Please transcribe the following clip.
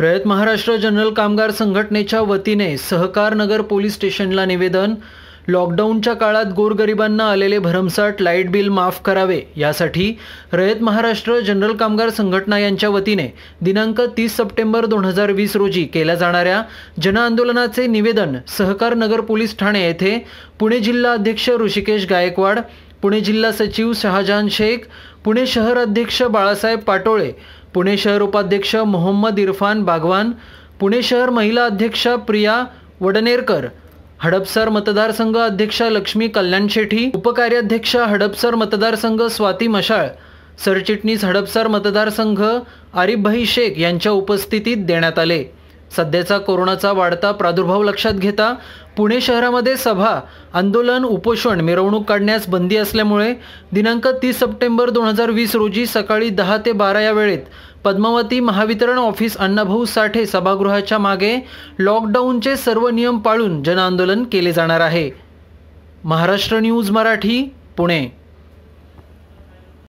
रयत Maharashtra general कामगार संघटनेच्या वतीने सहकार नगर पोलीस स्टेशनला निवेदन लॉकडाऊनच्या काळात गोरगरिबांना आलेले भरमसाट लाईट बिल माफ करावे यासाठी रयत महाराष्ट्र जनरल कामगार संघटना यांच्या वतीने दिनांक तीस सप्टेंबर दोन हजार वीस रोजी केल्या जाणाऱ्या जनआंदोलनाचे निवेदन सहकार नगर पोलीस ठाणे येथे पुणे जिल्हा अध्यक्ष ऋषिकेश गायकवाड पुणे जिल्हा सचिव शहाजहान शेख पुणे शहर अध्यक्ष बाळासाहेब पाटोळे पुणे शहर उपाध्यक्ष मोहम्मद इरफान बागवान पुणे शहर महिला अध्यक्ष प्रिया वडनेरकर हडपसर मतदारसंघ अध्यक्ष लक्ष्मी कल्याण शेठी उपकार्याध्यक्ष हडपसर मतदारसंघ स्वाती मशाळ सरचिटणीस हडपसर मतदारसंघ आरिफभाई शेख यांच्या उपस्थितीत देण्यात आले सध्याचा कोरोनाचा वाढता प्रादुर्भाव लक्षात घेता पुणे शहरामध्ये सभा आंदोलन उपोषण मिरवणूक काढण्यास बंदी असल्यामुळे दिनांक तीस सप्टेंबर दोन हजार वीस रोजी सकाळी दहा ते बारा या वेळेत पद्मावती महावितरण ऑफिस अण्णाभाऊ साठे सभागृहाच्या मागे लॉकडाऊनचे सर्व नियम पाळून जनआंदोलन केले जाणार आहे महाराष्ट्र न्यूज मराठी पुणे